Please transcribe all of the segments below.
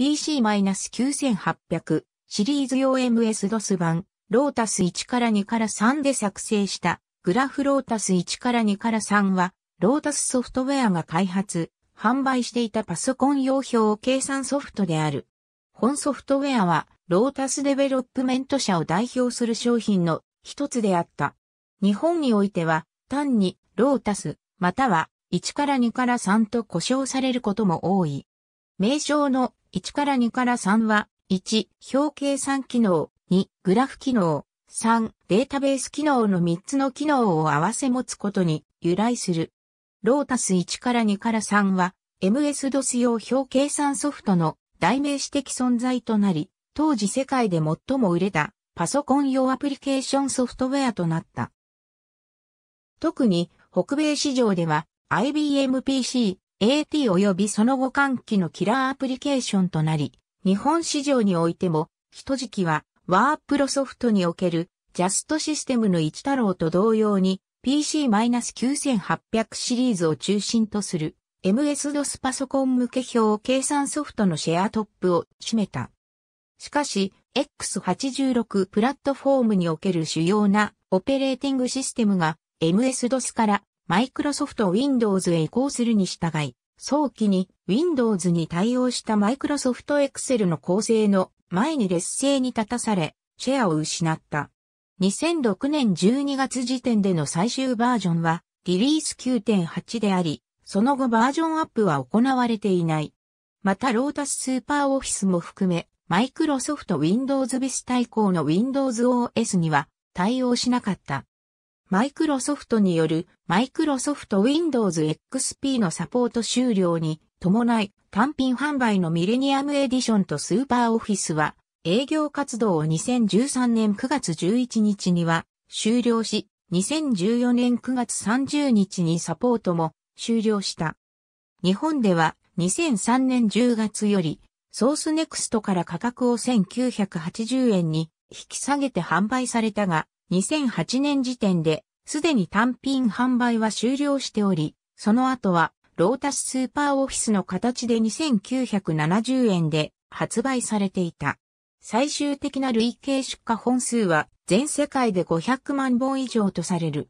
PC-9800 シリーズ用 MS-DOS 版、ロータス1から2から3で作成したグラフロータス1から2から3は、ロータスソフトウェアが開発、販売していたパソコン用表計算ソフトである。本ソフトウェアは、ロータスデベロップメント社を代表する商品の一つであった。日本においては、単にロータス、または1から2から3と呼称されることも多い。名称の1から2から3は、1、表計算機能、2、グラフ機能、3、データベース機能の3つの機能を合わせ持つことに由来する。ロータス1から2から3は、MS-DOS 用表計算ソフトの代名詞的存在となり、当時世界で最も売れたパソコン用アプリケーションソフトウェアとなった。特に北米市場では IBM PC AT 及びその後換気のキラーアプリケーションとなり、日本市場においても、一時期はワープロソフトにおけるジャストシステムの一太郎と同様に PC-9800 シリーズを中心とする MS-DOS パソコン向け表計算ソフトのシェアトップを占めた。しかし、X86 プラットフォームにおける主要なオペレーティングシステムが MS-DOS からマイクロソフト Windows へ移行するに従い、早期に Windows に対応したマイクロソフト Excel の構成の前に劣勢に立たされ、シェアを失った。2006年12月時点での最終バージョンはリリース9.8であり、その後バージョンアップは行われていない。またロータススーパーオフィスも含め、マイクロソフト Windows Vista 以降の Windows OS には対応しなかった。マイクロソフトによるマイクロソフト Windows XP のサポート終了に伴い単品販売のミレニアムエディションとスーパーオフィスは営業活動を2013年9月11日には終了し2014年9月30日にサポートも終了した。日本では2003年10月よりソースネクストから価格を1980円に引き下げて販売されたが、2008年時点で、すでに単品販売は終了しており、その後は、ロータススーパーオフィスの形で2970円で発売されていた。最終的な累計出荷本数は全世界で500万本以上とされる。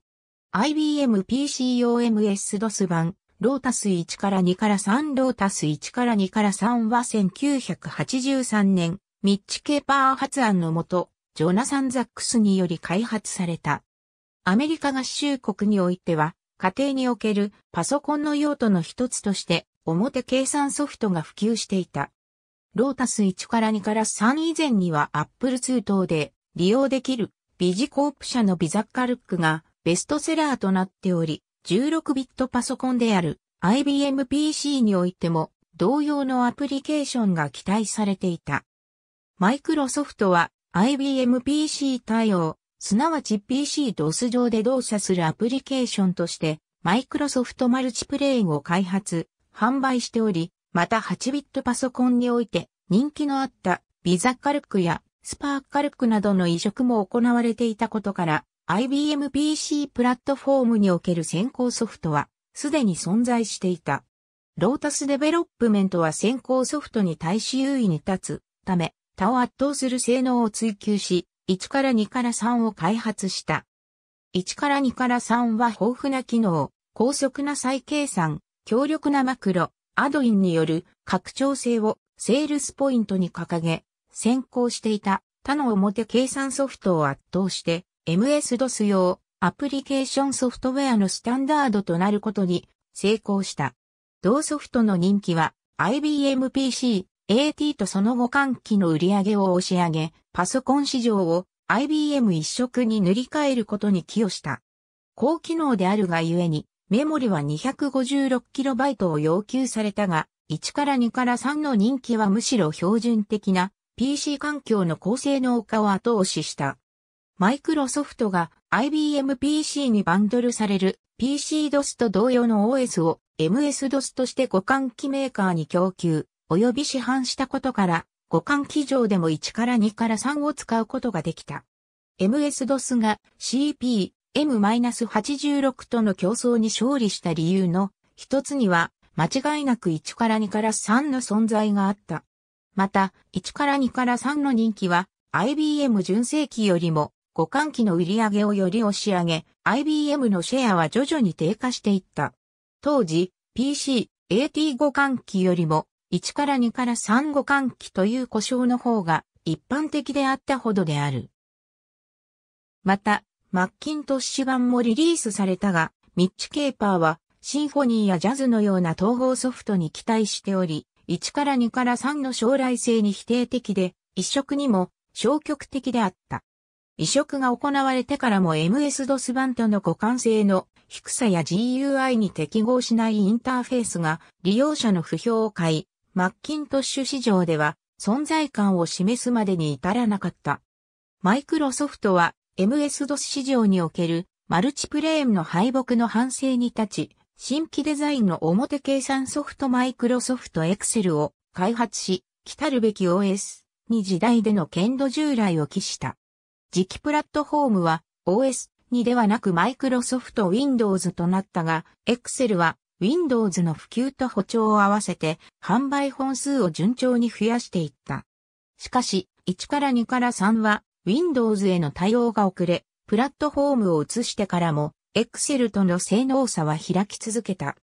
IBM PCOMS-DOS 版、ロータス1から2から3、ロータス1から2から3は1983年、ミッチケーパー発案のもと、ジョナサン・ザックスにより開発された。アメリカ合衆国においては、家庭におけるパソコンの用途の一つとして、表計算ソフトが普及していた。ロータス1から2から3以前には Apple 等で利用できるビジコープ社のビザッカルックがベストセラーとなっており、16ビットパソコンである IBM PC においても同様のアプリケーションが期待されていた。マイクロソフトは IBM PC 対応、すなわち PC-DOS 上で動作するアプリケーションとして、マイクロソフトマルチプレイを開発、販売しており、また8ビットパソコンにおいて人気のあったビザカルクやスパーカルクなどの移植も行われていたことから、IBM PC プラットフォームにおける先行ソフトは、すでに存在していた。ロータスデベロップメントは先行ソフトに対し優位に立つため、他を圧倒する性能を追求し、1から2から3を開発した。1から2から3は豊富な機能、高速な再計算、強力なマクロ、アドインによる拡張性をセールスポイントに掲げ、先行していた他の表計算ソフトを圧倒して MS-DOS 用アプリケーションソフトウェアのスタンダードとなることに成功した。同ソフトの人気は IBM PC、AT とその後換機の売り上げを押し上げ、パソコン市場を IBM 一色に塗り替えることに寄与した。高機能であるがゆえに、メモリは 256KB を要求されたが、1から2から3の人気はむしろ標準的な PC 環境の高性能化を後押しした。マイクロソフトが IBM PC にバンドルされる PC DOS と同様の OS を MS DOS として互換機メーカーに供給。及び市販したことから、互換機上でも1から2から3を使うことができた。MS-DOS が CP-M-86 との競争に勝利した理由の一つには、間違いなく1から2から3の存在があった。また、1から2から3の人気は、IBM 純正機よりも、互換機の売り上げをより押し上げ、IBM のシェアは徐々に低下していった。当時、PC、AT 互換機よりも、1から2から3互換機という故障の方が一般的であったほどである。また、マッキントッシュ版もリリースされたが、ミッチ・ケーパーはシンフォニーやジャズのような統合ソフトに期待しており、1から2から3の将来性に否定的で、移植にも消極的であった。移植が行われてからも MS-DOS 版との互換性の低さや GUI に適合しないインターフェースが利用者の不評を買い、マッキントッシュ市場では存在感を示すまでに至らなかった。マイクロソフトは MS-DOS 市場におけるマルチプレーンの敗北の反省に立ち、新規デザインの表計算ソフトマイクロソフトエクセルを開発し、来るべき OS に時代での剣道従来を期した。次期プラットフォームは OS にではなくマイクロソフト Windows となったが、Excel は Windows の普及と補調を合わせて販売本数を順調に増やしていった。しかし、1から2から3は Windows への対応が遅れ、プラットフォームを移してからも Excel との性能差は開き続けた。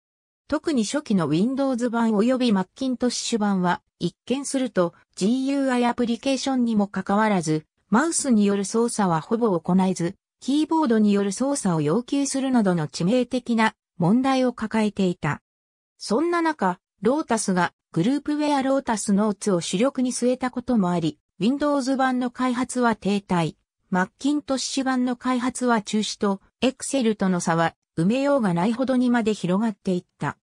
特に初期の Windows 版及び Macintosh 版は一見すると GUI アプリケーションにもかかわらず、マウスによる操作はほぼ行えず、キーボードによる操作を要求するなどの致命的な問題を抱えていた。そんな中、ロータスがグループウェアロータスノーツを主力に据えたこともあり、Windows 版の開発は停滞、マッキントッシュ版の開発は中止と、Excel との差は埋めようがないほどにまで広がっていった。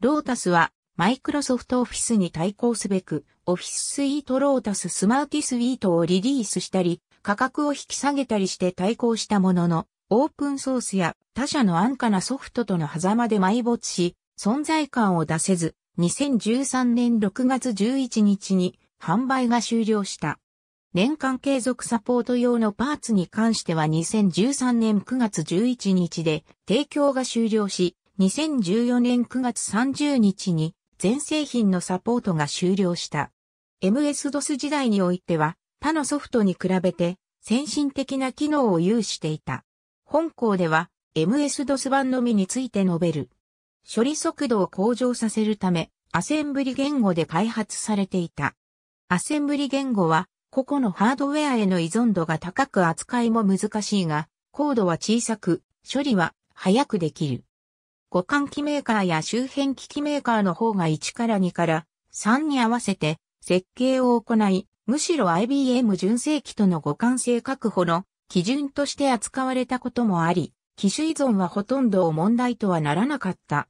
ロータスは、マイクロソフトオフィスに対抗すべく、オフィススイートロータススマーティスイートをリリースしたり、価格を引き下げたりして対抗したものの、オープンソースや他社の安価なソフトとの狭間で埋没し、存在感を出せず、2013年6月11日に販売が終了した。年間継続サポート用のパーツに関しては2013年9月11日で提供が終了し、2014年9月30日に全製品のサポートが終了した。MS-DOS 時代においては他のソフトに比べて先進的な機能を有していた。本校では MS-DOS 版のみについて述べる。処理速度を向上させるため、アセンブリ言語で開発されていた。アセンブリ言語は、個々のハードウェアへの依存度が高く扱いも難しいが、コードは小さく、処理は早くできる。互換機メーカーや周辺機器メーカーの方が1から2から3に合わせて設計を行い、むしろ IBM 純正機との互換性確保の基準として扱われたこともあり、機種依存はほとんど問題とはならなかった。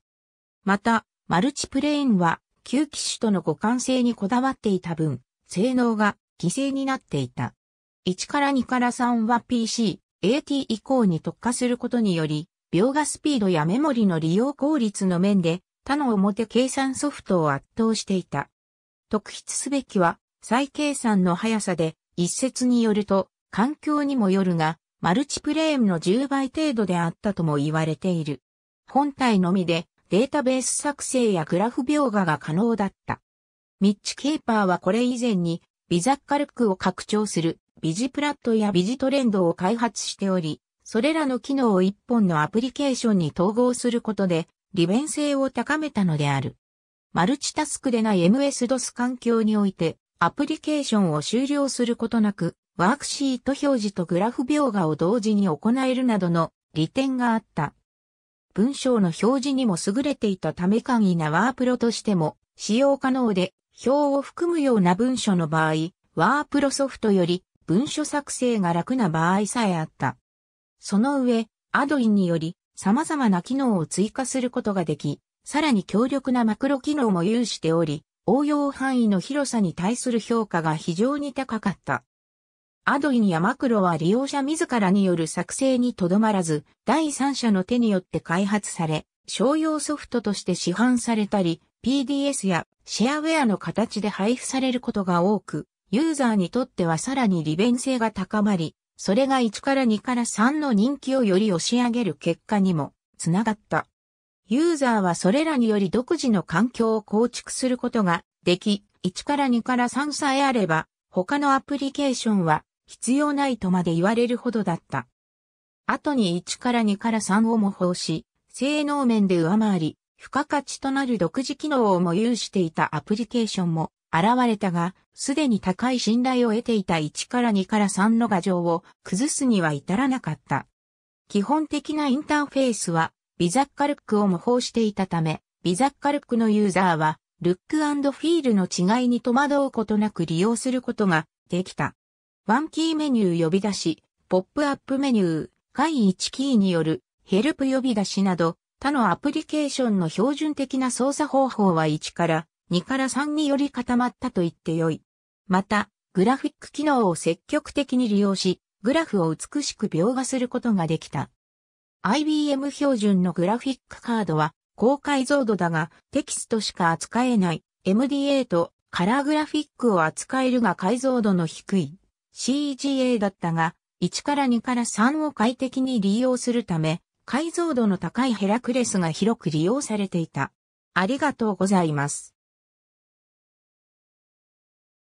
また、マルチプレーンは旧機種との互換性にこだわっていた分、性能が犠牲になっていた。1から2から3は PC、AT 以降に特化することにより、描画スピードやメモリの利用効率の面で他の表計算ソフトを圧倒していた。特筆すべきは再計算の速さで一説によると環境にもよるが、マルチプレーンの10倍程度であったとも言われている。本体のみでデータベース作成やグラフ描画が可能だった。ミッチ・ケーパーはこれ以前にビザッカルクを拡張するビジプラットやビジトレンドを開発しており、それらの機能を一本のアプリケーションに統合することで利便性を高めたのである。マルチタスクでない MS-DOS 環境においてアプリケーションを終了することなくワークシート表示とグラフ描画を同時に行えるなどの利点があった。文章の表示にも優れていたため簡易なワープロとしても使用可能で、表を含むような文書の場合、ワープロソフトより文書作成が楽な場合さえあった。その上、アドインにより様々な機能を追加することができ、さらに強力なマクロ機能も有しており、応用範囲の広さに対する評価が非常に高かった。アドインやマクロは利用者自らによる作成にとどまらず、第三者の手によって開発され、商用ソフトとして市販されたり、PDS やシェアウェアの形で配布されることが多く、ユーザーにとってはさらに利便性が高まり、それが1から2から3の人気をより押し上げる結果にもつながった。ユーザーはそれらにより独自の環境を構築することができ、1から2から3さえあれば、他のアプリケーションは必要ないとまで言われるほどだった。後に1から2から3を模倣し、性能面で上回り、付加価値となる独自機能をも有していたアプリケーションも現れたが、すでに高い信頼を得ていた1から2から3の画像を崩すには至らなかった。基本的なインターフェースは、ビザッカルックを模倣していたため、ビザッカルックのユーザーは、ルックフィールの違いに戸惑うことなく利用することができた。ワンキーメニュー呼び出し、ポップアップメニュー、外1キーによるヘルプ呼び出しなど、他のアプリケーションの標準的な操作方法は1から2から3により固まったと言ってよい。また、グラフィック機能を積極的に利用し、グラフを美しく描画することができた。IBM 標準のグラフィックカードは高解像度だがテキストしか扱えない MDA とカラーグラフィックを扱えるが解像度の低い CGA だったが、1から2から3を快適に利用するため、解像度の高いヘラクレスが広く利用されていた。ありがとうございます。